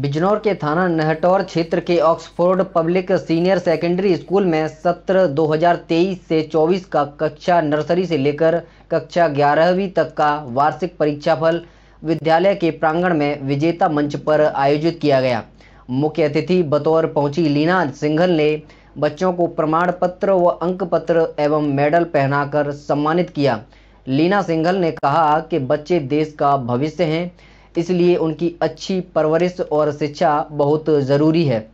बिजनौर के थाना नहटौर क्षेत्र के Oxford public senior secondary school में सत्र 2023 से 24 का कक्षा नर्सरी से लेकर कक्षा ग्यारहवीं तक का वार्षिक परीक्षाफल विद्यालय के प्रांगण में विजेता मंच पर आयोजित किया गया मुख्य अतिथि बतौर पहुंची लीना सिंघल ने बच्चों को प्रमाण पत्र व अंक पत्र एवं मेडल पहनाकर सम्मानित किया लीना सिंघल ने कहा कि बच्चे देश का भविष्य हैं इसलिए उनकी अच्छी परवरिश और शिक्षा बहुत ज़रूरी है